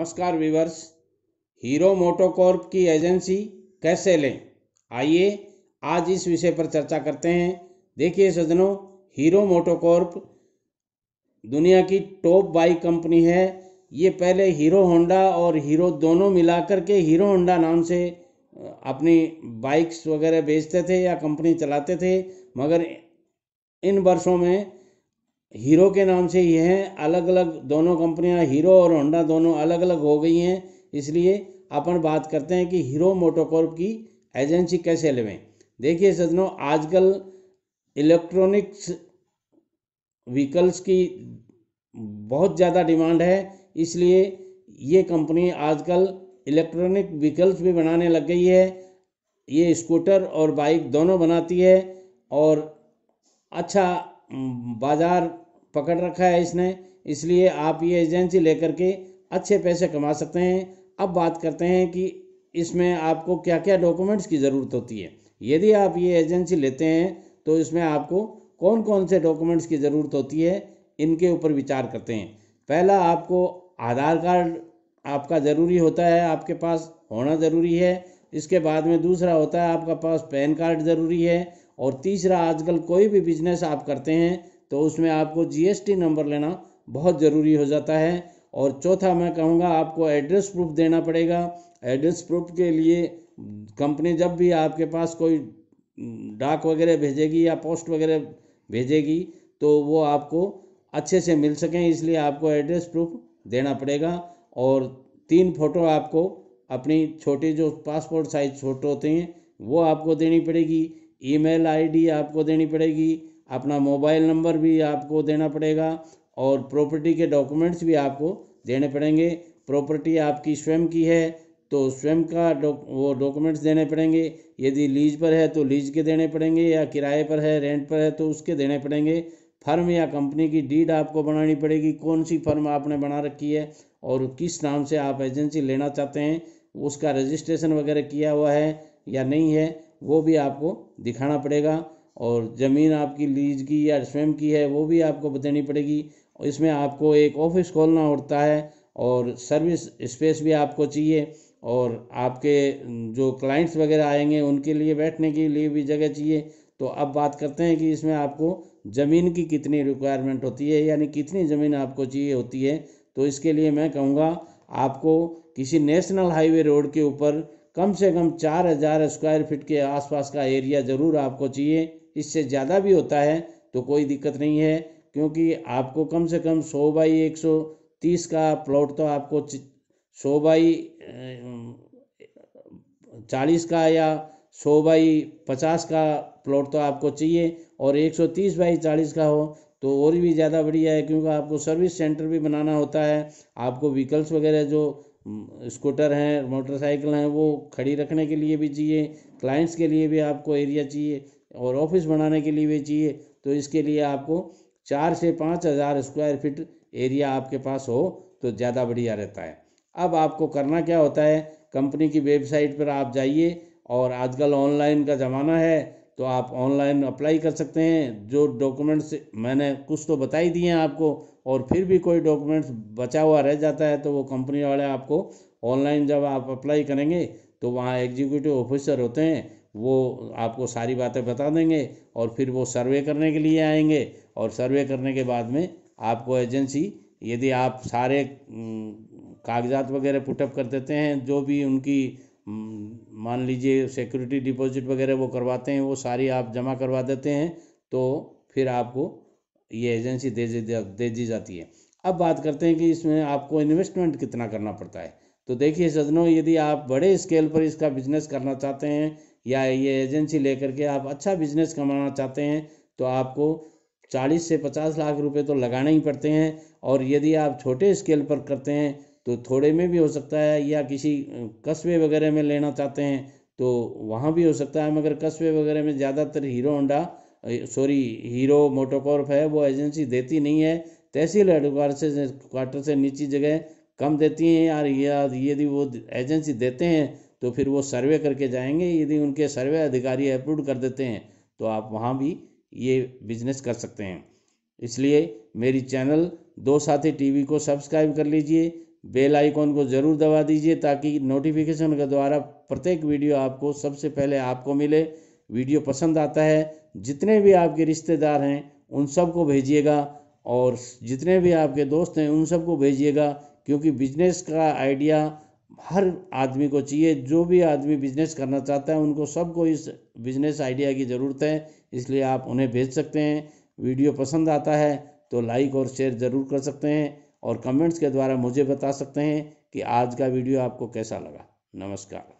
नमस्कार viewers Hero MotoCorp की agency कैसे लें आइए आज इस विषय पर चर्चा करते हैं देखिए सजनों हीरो मोटोकॉर्प दुनिया की टॉप बाइक कंपनी है ये पहले हीरो होंडा और हीरो दोनों मिलाकर के हीरो होंडा नाम से अपनी बाइक्स वगैरह बेचते थे या कंपनी चलाते थे मगर इन वर्षों में हीरो के नाम से ये हैं अलग अलग दोनों कंपनियां हीरो और होंडा दोनों अलग अलग हो गई हैं इसलिए अपन बात करते हैं कि हीरो मोटोकॉर्प की एजेंसी कैसे लेवें देखिए सजनों आजकल इलेक्ट्रॉनिक्स व्हीकल्स की बहुत ज़्यादा डिमांड है इसलिए ये कंपनी आजकल इलेक्ट्रॉनिक व्हीकल्स भी बनाने लग गई है ये स्कूटर और बाइक दोनों बनाती है और अच्छा बाज़ार पकड़ रखा है इसने इसलिए आप ये एजेंसी लेकर के अच्छे पैसे कमा सकते हैं अब बात करते हैं कि इसमें आपको क्या क्या डॉक्यूमेंट्स की ज़रूरत होती है यदि आप ये एजेंसी लेते हैं तो इसमें आपको कौन कौन से डॉक्यूमेंट्स की ज़रूरत होती है इनके ऊपर विचार करते हैं पहला आपको आधार कार्ड आपका ज़रूरी होता है आपके पास होना ज़रूरी है इसके बाद में दूसरा होता है आपका पास पैन कार्ड ज़रूरी है और तीसरा आजकल कोई भी बिजनेस आप करते हैं तो उसमें आपको जीएसटी नंबर लेना बहुत ज़रूरी हो जाता है और चौथा मैं कहूँगा आपको एड्रेस प्रूफ देना पड़ेगा एड्रेस प्रूफ के लिए कंपनी जब भी आपके पास कोई डाक वगैरह भेजेगी या पोस्ट वगैरह भेजेगी तो वो आपको अच्छे से मिल सकें इसलिए आपको एड्रेस प्रूफ देना पड़ेगा और तीन फ़ोटो आपको अपनी छोटी जो पासपोर्ट साइज फ़ोटो होते हैं वो आपको देनी पड़ेगी ईमेल आईडी आपको देनी पड़ेगी अपना मोबाइल नंबर भी आपको देना पड़ेगा और प्रॉपर्टी के डॉक्यूमेंट्स भी आपको देने पड़ेंगे प्रॉपर्टी आपकी स्वयं की है तो स्वयं का डॉक वो डॉक्यूमेंट्स देने पड़ेंगे यदि लीज पर है तो लीज के देने पड़ेंगे या किराए पर है रेंट पर है तो उसके देने पड़ेंगे फर्म या कंपनी की डीड आपको बनानी पड़ेगी कौन सी फर्म आपने बना रखी है और किस नाम से आप एजेंसी लेना चाहते हैं उसका रजिस्ट्रेशन वगैरह किया हुआ है या नहीं है वो भी आपको दिखाना पड़ेगा और ज़मीन आपकी लीज की या स्वयं की है वो भी आपको बतानी पड़ेगी और इसमें आपको एक ऑफिस खोलना होता है और सर्विस स्पेस भी आपको चाहिए और आपके जो क्लाइंट्स वगैरह आएंगे उनके लिए बैठने के लिए भी जगह चाहिए तो अब बात करते हैं कि इसमें आपको ज़मीन की कितनी रिक्वायरमेंट होती है यानी कितनी ज़मीन आपको चाहिए होती है तो इसके लिए मैं कहूँगा आपको किसी नेशनल हाईवे रोड के ऊपर कम से कम चार हज़ार स्क्वायर फीट के आसपास का एरिया ज़रूर आपको चाहिए इससे ज़्यादा भी होता है तो कोई दिक्कत नहीं है क्योंकि आपको कम से कम सौ बाई एक सौ तीस का प्लॉट तो आपको सौ बाई चालीस का या सौ बाई पचास का प्लॉट तो आपको चाहिए और एक सौ तीस बाई चालीस का हो तो और भी ज़्यादा बढ़िया है क्योंकि आपको सर्विस सेंटर भी बनाना होता है आपको व्हीकल्स वगैरह जो स्कूटर हैं मोटरसाइकिल हैं वो खड़ी रखने के लिए भी चाहिए क्लाइंट्स के लिए भी आपको एरिया चाहिए और ऑफिस बनाने के लिए भी चाहिए तो इसके लिए आपको चार से पाँच हज़ार स्क्वायर फिट एरिया आपके पास हो तो ज़्यादा बढ़िया रहता है अब आपको करना क्या होता है कंपनी की वेबसाइट पर आप जाइए और आजकल ऑनलाइन का ज़माना है तो आप ऑनलाइन अप्लाई कर सकते हैं जो डॉक्यूमेंट्स मैंने कुछ तो बता ही दिए हैं आपको और फिर भी कोई डॉक्यूमेंट्स बचा हुआ रह जाता है तो वो कंपनी वाले आपको ऑनलाइन जब आप अप्लाई करेंगे तो वहाँ एग्जीक्यूटिव ऑफिसर होते हैं वो आपको सारी बातें बता देंगे और फिर वो सर्वे करने के लिए आएंगे और सर्वे करने के बाद में आपको एजेंसी यदि आप सारे कागजात वगैरह पुटअप कर देते हैं जो भी उनकी हम्म, मान लीजिए सिक्योरिटी डिपॉजिट वगैरह वो करवाते हैं वो सारी आप जमा करवा देते हैं तो फिर आपको ये एजेंसी दे दे दी जाती है अब बात करते हैं कि इसमें आपको इन्वेस्टमेंट कितना करना पड़ता है तो देखिए सजनों यदि आप बड़े स्केल पर इसका बिजनेस करना चाहते हैं या ये एजेंसी लेकर के आप अच्छा बिजनेस कमाना चाहते हैं तो आपको 40 से 50 लाख रुपए तो लगाने ही पड़ते हैं और यदि आप छोटे स्केल पर करते हैं तो थोड़े में भी हो सकता है या किसी कस्बे वगैरह में लेना चाहते हैं तो वहाँ भी हो सकता है मगर कस्बे वगैरह में ज़्यादातर Hero Honda sorry Hero MotoCorp है वो एजेंसी देती नहीं है तहसील हेडक्वार्टर से क्वार्टर से नीचे जगह कम देती हैं यार या यदि वो एजेंसी देते हैं तो फिर वो सर्वे करके जाएंगे यदि उनके सर्वे अधिकारी अप्रूव कर देते हैं तो आप वहाँ भी ये बिजनेस कर सकते हैं इसलिए मेरी चैनल दो साथी टीवी को सब्सक्राइब कर लीजिए बेल आइकॉन को ज़रूर दबा दीजिए ताकि नोटिफिकेशन के द्वारा प्रत्येक वीडियो आपको सबसे पहले आपको मिले वीडियो पसंद आता है जितने भी आपके रिश्तेदार हैं उन सबको भेजिएगा और जितने भी आपके दोस्त हैं उन सबको भेजिएगा क्योंकि बिजनेस का आइडिया हर आदमी को चाहिए जो भी आदमी बिजनेस करना चाहता है उनको सबको इस बिजनेस आइडिया की ज़रूरत है इसलिए आप उन्हें भेज सकते हैं वीडियो पसंद आता है तो लाइक और शेयर ज़रूर कर सकते हैं और कमेंट्स के द्वारा मुझे बता सकते हैं कि आज का वीडियो आपको कैसा लगा नमस्कार